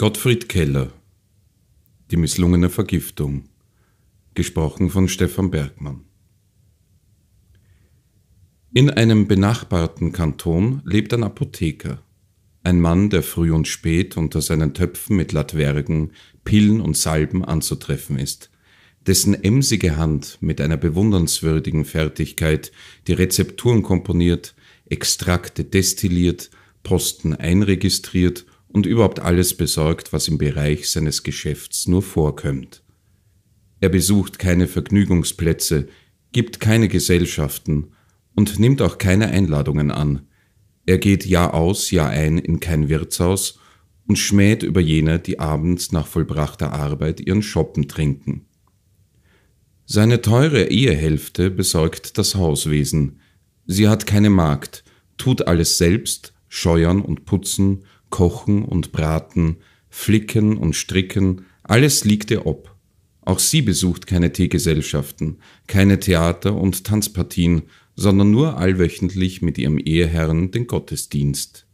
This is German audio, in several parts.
Gottfried Keller Die misslungene Vergiftung Gesprochen von Stefan Bergmann In einem benachbarten Kanton lebt ein Apotheker, ein Mann, der früh und spät unter seinen Töpfen mit Latwergen, Pillen und Salben anzutreffen ist, dessen emsige Hand mit einer bewundernswürdigen Fertigkeit die Rezepturen komponiert, Extrakte destilliert, Posten einregistriert und überhaupt alles besorgt, was im Bereich seines Geschäfts nur vorkommt. Er besucht keine Vergnügungsplätze, gibt keine Gesellschaften und nimmt auch keine Einladungen an. Er geht Jahr aus, Jahr ein in kein Wirtshaus und schmäht über jene, die abends nach vollbrachter Arbeit ihren Schoppen trinken. Seine teure Ehehälfte besorgt das Hauswesen. Sie hat keine Magd, tut alles selbst, scheuern und putzen Kochen und Braten, Flicken und Stricken, alles liegt ihr ob. Auch sie besucht keine Teegesellschaften, keine Theater und Tanzpartien, sondern nur allwöchentlich mit ihrem Eheherrn den Gottesdienst.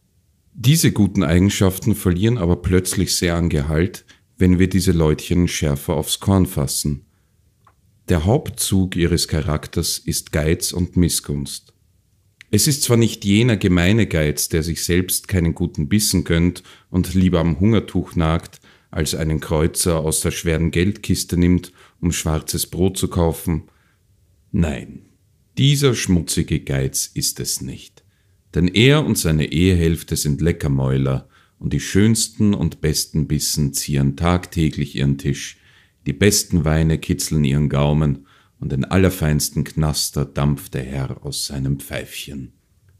Diese guten Eigenschaften verlieren aber plötzlich sehr an Gehalt, wenn wir diese Leutchen schärfer aufs Korn fassen. Der Hauptzug ihres Charakters ist Geiz und Missgunst. Es ist zwar nicht jener gemeine Geiz, der sich selbst keinen guten Bissen gönnt und lieber am Hungertuch nagt, als einen Kreuzer aus der schweren Geldkiste nimmt, um schwarzes Brot zu kaufen. Nein, dieser schmutzige Geiz ist es nicht. Denn er und seine Ehehälfte sind Leckermäuler, und die schönsten und besten Bissen zieren tagtäglich ihren Tisch, die besten Weine kitzeln ihren Gaumen, und den allerfeinsten Knaster dampft der Herr aus seinem Pfeifchen.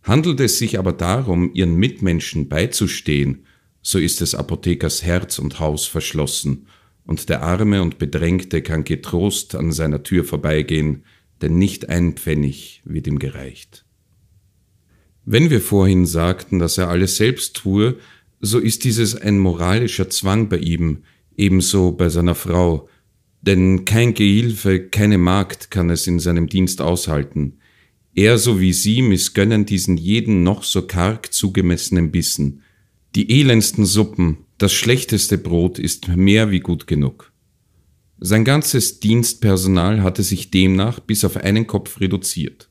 Handelt es sich aber darum, ihren Mitmenschen beizustehen, so ist des Apothekers Herz und Haus verschlossen, und der Arme und Bedrängte kann getrost an seiner Tür vorbeigehen, denn nicht ein Pfennig wird ihm gereicht. Wenn wir vorhin sagten, dass er alles selbst tue, so ist dieses ein moralischer Zwang bei ihm, ebenso bei seiner Frau, denn kein Gehilfe, keine Magd kann es in seinem Dienst aushalten. Er so wie sie missgönnen diesen jeden noch so karg zugemessenen Bissen. Die elendsten Suppen, das schlechteste Brot ist mehr wie gut genug. Sein ganzes Dienstpersonal hatte sich demnach bis auf einen Kopf reduziert.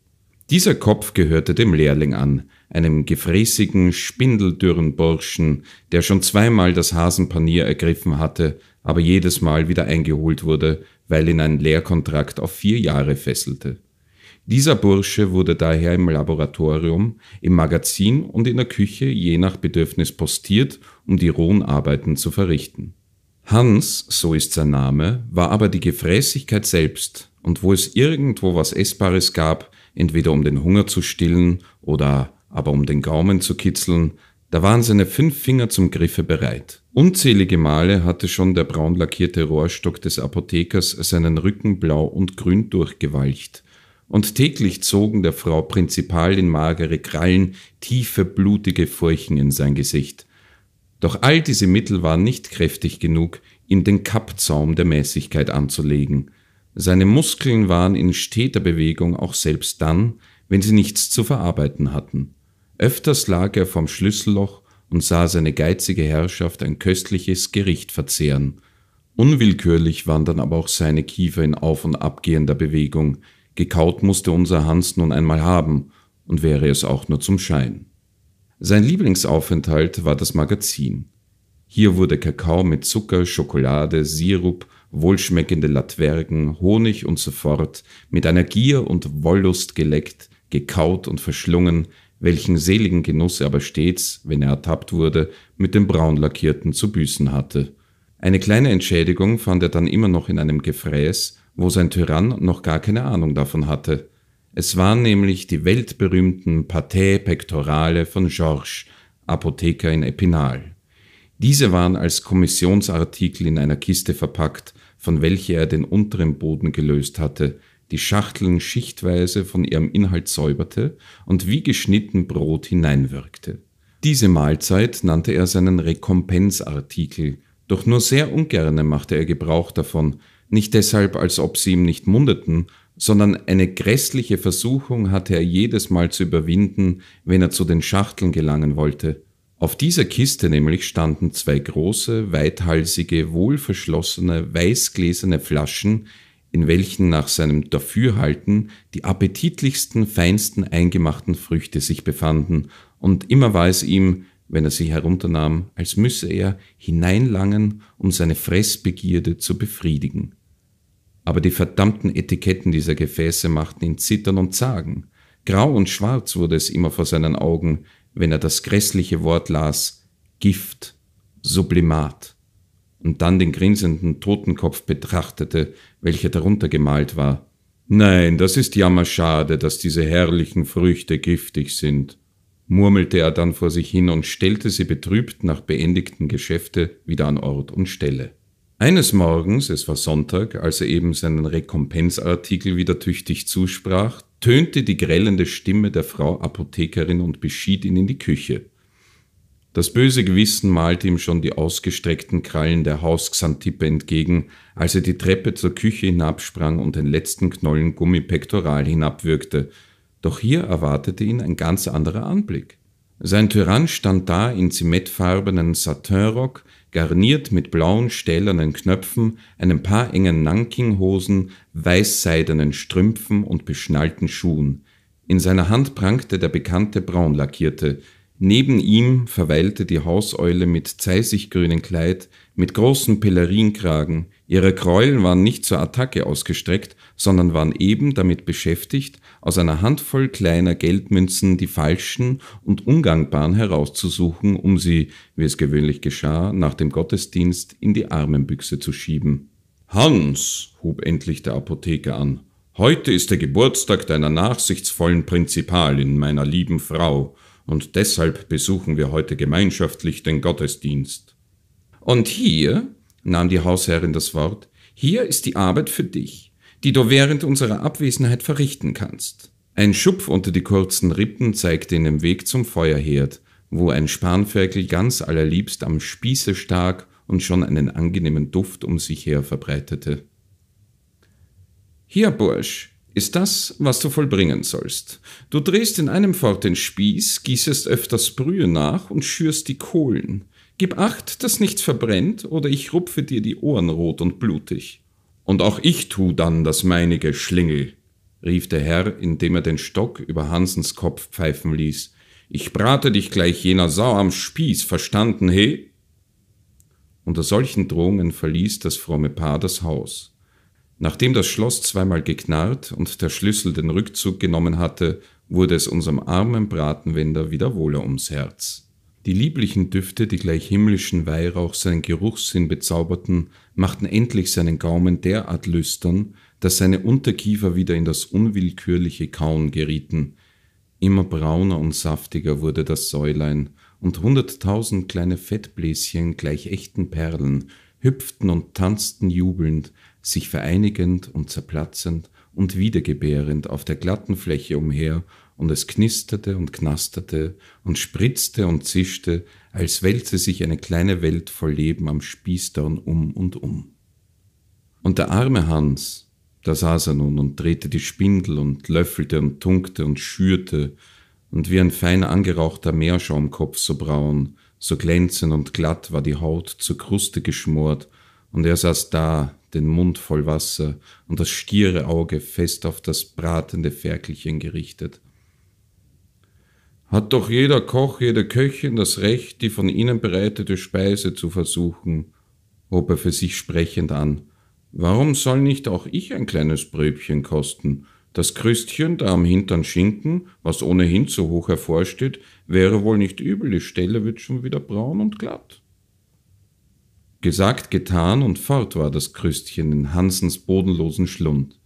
Dieser Kopf gehörte dem Lehrling an, einem gefräßigen, spindeldürren Burschen, der schon zweimal das Hasenpanier ergriffen hatte, aber jedes Mal wieder eingeholt wurde, weil ihn ein Lehrkontrakt auf vier Jahre fesselte. Dieser Bursche wurde daher im Laboratorium, im Magazin und in der Küche je nach Bedürfnis postiert, um die rohen Arbeiten zu verrichten. Hans, so ist sein Name, war aber die Gefräßigkeit selbst, und wo es irgendwo was Essbares gab, entweder um den Hunger zu stillen oder aber um den Gaumen zu kitzeln, da waren seine fünf Finger zum Griffe bereit. Unzählige Male hatte schon der braun lackierte Rohrstock des Apothekers seinen Rücken blau und grün durchgewalcht, und täglich zogen der Frau Prinzipal in magere Krallen, tiefe, blutige Furchen in sein Gesicht. Doch all diese Mittel waren nicht kräftig genug, ihm den Kappzaum der Mäßigkeit anzulegen – seine Muskeln waren in steter Bewegung auch selbst dann, wenn sie nichts zu verarbeiten hatten. Öfters lag er vorm Schlüsselloch und sah seine geizige Herrschaft ein köstliches Gericht verzehren. Unwillkürlich wandern aber auch seine Kiefer in auf- und abgehender Bewegung. Gekaut musste unser Hans nun einmal haben, und wäre es auch nur zum Schein. Sein Lieblingsaufenthalt war das Magazin. Hier wurde Kakao mit Zucker, Schokolade, Sirup wohlschmeckende Latwergen, Honig und so fort, mit einer Gier und Wollust geleckt, gekaut und verschlungen, welchen seligen Genuss er aber stets, wenn er ertappt wurde, mit dem Braunlackierten zu büßen hatte. Eine kleine Entschädigung fand er dann immer noch in einem Gefräß, wo sein Tyrann noch gar keine Ahnung davon hatte. Es waren nämlich die weltberühmten Pathé Pectorale von Georges, Apotheker in Epinal. Diese waren als Kommissionsartikel in einer Kiste verpackt von welcher er den unteren Boden gelöst hatte, die Schachteln schichtweise von ihrem Inhalt säuberte und wie geschnitten Brot hineinwirkte. Diese Mahlzeit nannte er seinen Rekompensartikel, doch nur sehr ungerne machte er Gebrauch davon, nicht deshalb, als ob sie ihm nicht mundeten, sondern eine grässliche Versuchung hatte er jedes Mal zu überwinden, wenn er zu den Schachteln gelangen wollte. Auf dieser Kiste nämlich standen zwei große, weithalsige, wohlverschlossene, weißgläserne Flaschen, in welchen nach seinem Dafürhalten die appetitlichsten, feinsten eingemachten Früchte sich befanden, und immer war es ihm, wenn er sie herunternahm, als müsse er hineinlangen, um seine Fressbegierde zu befriedigen. Aber die verdammten Etiketten dieser Gefäße machten ihn zittern und zagen. Grau und schwarz wurde es immer vor seinen Augen, wenn er das grässliche Wort las, Gift, Sublimat, und dann den grinsenden Totenkopf betrachtete, welcher darunter gemalt war. Nein, das ist jammerschade, dass diese herrlichen Früchte giftig sind, murmelte er dann vor sich hin und stellte sie betrübt nach beendigten Geschäfte wieder an Ort und Stelle. Eines Morgens, es war Sonntag, als er eben seinen Rekompensartikel wieder tüchtig zusprach, tönte die grellende Stimme der Frau Apothekerin und beschied ihn in die Küche. Das böse Gewissen malte ihm schon die ausgestreckten Krallen der Hausxantippe entgegen, als er die Treppe zur Küche hinabsprang und den letzten Knollen Gummipektoral hinabwürgte. Doch hier erwartete ihn ein ganz anderer Anblick. Sein Tyrann stand da in zimettfarbenen Satinrock, garniert mit blauen stählernen Knöpfen, einem Paar engen Nankinghosen, weißseidenen Strümpfen und beschnallten Schuhen. In seiner Hand prangte der bekannte braunlackierte Neben ihm verweilte die Hauseule mit zeisiggrünem Kleid, mit großen Pellerinkragen. ihre Kreulen waren nicht zur Attacke ausgestreckt, sondern waren eben damit beschäftigt, aus einer Handvoll kleiner Geldmünzen die falschen und ungangbaren herauszusuchen, um sie, wie es gewöhnlich geschah, nach dem Gottesdienst in die Armenbüchse zu schieben. Hans, hub endlich der Apotheker an, heute ist der Geburtstag deiner nachsichtsvollen Prinzipalin, meiner lieben Frau, und deshalb besuchen wir heute gemeinschaftlich den Gottesdienst. Und hier, nahm die Hausherrin das Wort, hier ist die Arbeit für dich, die du während unserer Abwesenheit verrichten kannst. Ein Schupf unter die kurzen Rippen zeigte in dem Weg zum Feuerherd, wo ein Spanferkel ganz allerliebst am Spieße stark und schon einen angenehmen Duft um sich her verbreitete. Hier, Bursch, ist das, was du vollbringen sollst. Du drehst in einem Fort den Spieß, gießest öfters Brühe nach und schürst die Kohlen. Gib acht, dass nichts verbrennt, oder ich rupfe dir die Ohren rot und blutig. Und auch ich tu dann das meinige, Schlingel, rief der Herr, indem er den Stock über Hansens Kopf pfeifen ließ. Ich brate dich gleich jener Sau am Spieß, verstanden, he? Unter solchen Drohungen verließ das fromme Paar das Haus. Nachdem das Schloss zweimal geknarrt und der Schlüssel den Rückzug genommen hatte, wurde es unserem armen Bratenwender wieder wohler ums Herz. Die lieblichen Düfte, die gleich himmlischen Weihrauch seinen Geruchssinn bezauberten, machten endlich seinen Gaumen derart lüstern, dass seine Unterkiefer wieder in das unwillkürliche Kauen gerieten. Immer brauner und saftiger wurde das Säulein, und hunderttausend kleine Fettbläschen gleich echten Perlen hüpften und tanzten jubelnd, sich vereinigend und zerplatzend und wiedergebärend auf der glatten Fläche umher, und es knisterte und knasterte und spritzte und zischte, als wälze sich eine kleine Welt voll Leben am Spießdorn um und um. Und der arme Hans, da saß er nun und drehte die Spindel und löffelte und tunkte und schürte, und wie ein feiner angerauchter Meerschaumkopf so braun, so glänzend und glatt war die Haut zur Kruste geschmort, und er saß da, den Mund voll Wasser und das stiere Auge fest auf das bratende Ferkelchen gerichtet. Hat doch jeder Koch, jede Köchin das Recht, die von ihnen bereitete Speise zu versuchen, hob er für sich sprechend an. Warum soll nicht auch ich ein kleines Bröbchen kosten? Das Krüstchen da am Hintern Schinken, was ohnehin zu hoch hervorsteht, wäre wohl nicht übel, die Stelle wird schon wieder braun und glatt. Gesagt, getan und fort war das Krüstchen in Hansens bodenlosen Schlund.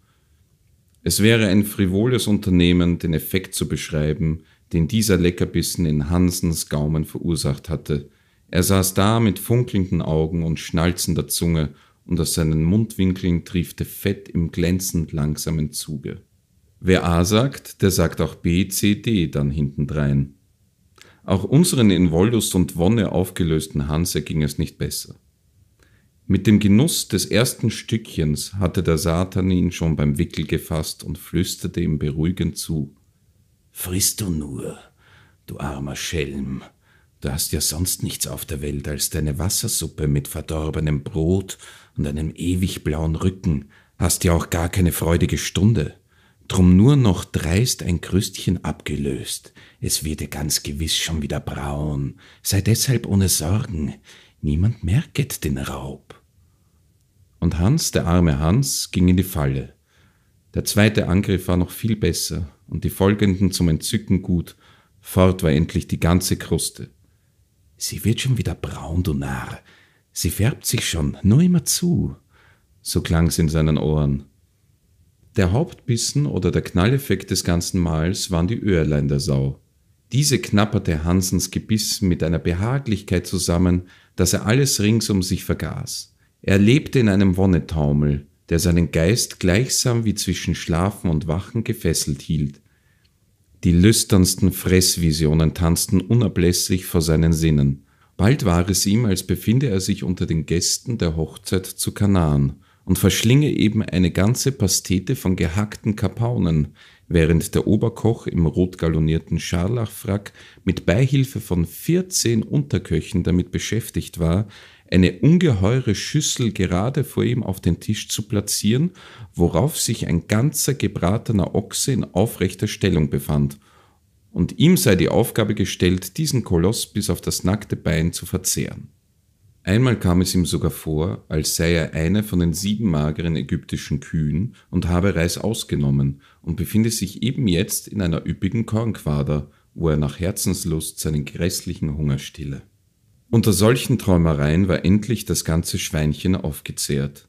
Es wäre ein frivoles Unternehmen, den Effekt zu beschreiben, den dieser Leckerbissen in Hansens Gaumen verursacht hatte. Er saß da mit funkelnden Augen und schnalzender Zunge, und aus seinen Mundwinkeln triefte Fett im glänzend langsamen Zuge. Wer A sagt, der sagt auch B, C, D dann hintendrein. Auch unseren in Wollust und Wonne aufgelösten Hanse ging es nicht besser. Mit dem Genuss des ersten Stückchens hatte der Satan ihn schon beim Wickel gefasst und flüsterte ihm beruhigend zu Friss du nur, du armer Schelm, du hast ja sonst nichts auf der Welt als deine Wassersuppe mit verdorbenem Brot und einem ewig blauen Rücken, hast ja auch gar keine freudige Stunde drum nur noch dreist ein Krüstchen abgelöst. Es wird dir ganz gewiss schon wieder braun. Sei deshalb ohne Sorgen. Niemand merket den Raub. Und Hans, der arme Hans, ging in die Falle. Der zweite Angriff war noch viel besser und die folgenden zum Entzücken gut. Fort war endlich die ganze Kruste. Sie wird schon wieder braun, du Narr. Sie färbt sich schon, nur immer zu. So klang's in seinen Ohren. Der Hauptbissen oder der Knalleffekt des ganzen Mahls waren die Öhrlein der Sau. Diese knapperte Hansens Gebiss mit einer Behaglichkeit zusammen, dass er alles rings um sich vergaß. Er lebte in einem Wonnetaumel, der seinen Geist gleichsam wie zwischen Schlafen und Wachen gefesselt hielt. Die lüsternsten Fressvisionen tanzten unablässig vor seinen Sinnen. Bald war es ihm, als befinde er sich unter den Gästen der Hochzeit zu Kanaan und verschlinge eben eine ganze Pastete von gehackten Kapaunen, während der Oberkoch im rotgalonierten Scharlachfrack mit Beihilfe von 14 Unterköchen damit beschäftigt war, eine ungeheure Schüssel gerade vor ihm auf den Tisch zu platzieren, worauf sich ein ganzer gebratener Ochse in aufrechter Stellung befand, und ihm sei die Aufgabe gestellt, diesen Koloss bis auf das nackte Bein zu verzehren. Einmal kam es ihm sogar vor, als sei er eine von den sieben mageren ägyptischen Kühen und habe Reis ausgenommen und befinde sich eben jetzt in einer üppigen Kornquader, wo er nach Herzenslust seinen grässlichen Hunger stille. Unter solchen Träumereien war endlich das ganze Schweinchen aufgezehrt.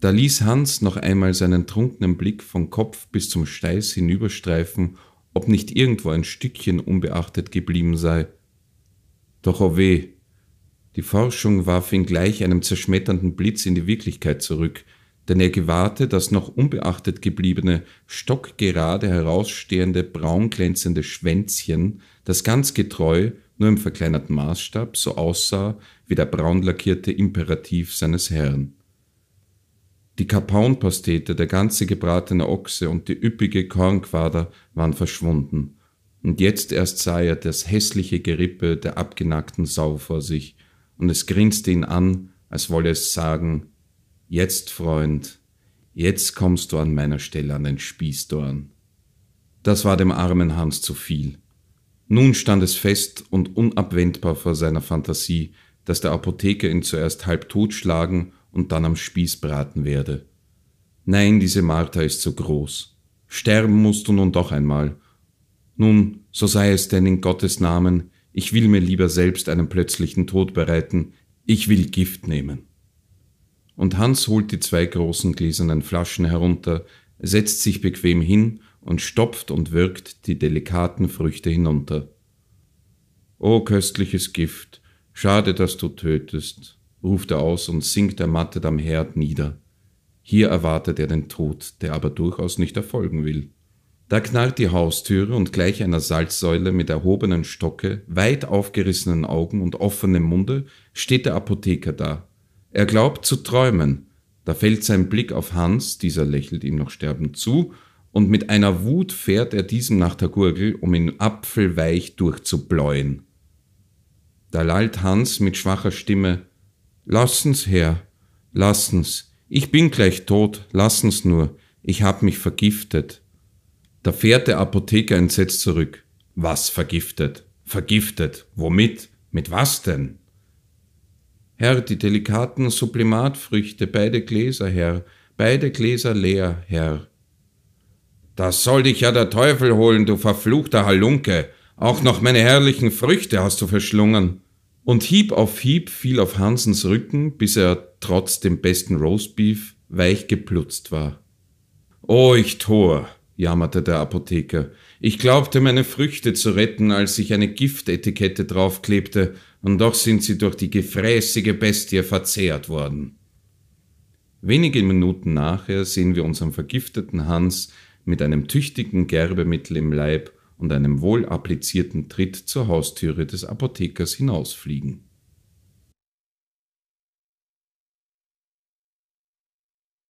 Da ließ Hans noch einmal seinen trunkenen Blick von Kopf bis zum Steiß hinüberstreifen, ob nicht irgendwo ein Stückchen unbeachtet geblieben sei. Doch oh weh, die Forschung warf ihn gleich einem zerschmetternden Blitz in die Wirklichkeit zurück, denn er gewahrte das noch unbeachtet gebliebene, stockgerade herausstehende, braunglänzende Schwänzchen, das ganz getreu nur im verkleinerten Maßstab so aussah wie der braun lackierte Imperativ seines Herrn. Die Kapaunpastete, der ganze gebratene Ochse und die üppige Kornquader waren verschwunden, und jetzt erst sah er das hässliche Gerippe der abgenackten Sau vor sich, und es grinste ihn an, als wolle es sagen, Jetzt, Freund, jetzt kommst du an meiner Stelle an den Spießdorn. Das war dem armen Hans zu viel. Nun stand es fest und unabwendbar vor seiner Fantasie, dass der Apotheker ihn zuerst halb tot schlagen und dann am Spieß braten werde. Nein, diese Martha ist zu groß. Sterben musst du nun doch einmal. Nun, so sei es denn in Gottes Namen, ich will mir lieber selbst einen plötzlichen Tod bereiten, ich will Gift nehmen. Und Hans holt die zwei großen gläsernen Flaschen herunter, setzt sich bequem hin und stopft und wirkt die delikaten Früchte hinunter. O köstliches Gift, schade, dass du tötest, ruft er aus und sinkt ermattet am Herd nieder. Hier erwartet er den Tod, der aber durchaus nicht erfolgen will. Da knallt die Haustüre und gleich einer Salzsäule mit erhobenen Stocke, weit aufgerissenen Augen und offenem Munde steht der Apotheker da. Er glaubt zu träumen. Da fällt sein Blick auf Hans, dieser lächelt ihm noch sterbend zu und mit einer Wut fährt er diesem nach der Gurgel, um ihn apfelweich durchzubläuen. Da lallt Hans mit schwacher Stimme Lassen's Herr, lassen's, ich bin gleich tot, lassen's nur, ich hab mich vergiftet. Da fährt der Apotheker entsetzt zurück. Was vergiftet? Vergiftet? Womit? Mit was denn? Herr, die delikaten Sublimatfrüchte, beide Gläser, Herr, beide Gläser leer, Herr. Das soll dich ja der Teufel holen, du verfluchter Halunke. Auch noch meine herrlichen Früchte hast du verschlungen. Und Hieb auf Hieb fiel auf Hansens Rücken, bis er trotz dem besten Roastbeef weich geplutzt war. Oh, ich Tor, jammerte der Apotheker. Ich glaubte, meine Früchte zu retten, als ich eine Giftetikette draufklebte, und doch sind sie durch die gefräßige Bestie verzehrt worden. Wenige Minuten nachher sehen wir unseren vergifteten Hans mit einem tüchtigen Gerbemittel im Leib und einem wohl applizierten Tritt zur Haustüre des Apothekers hinausfliegen.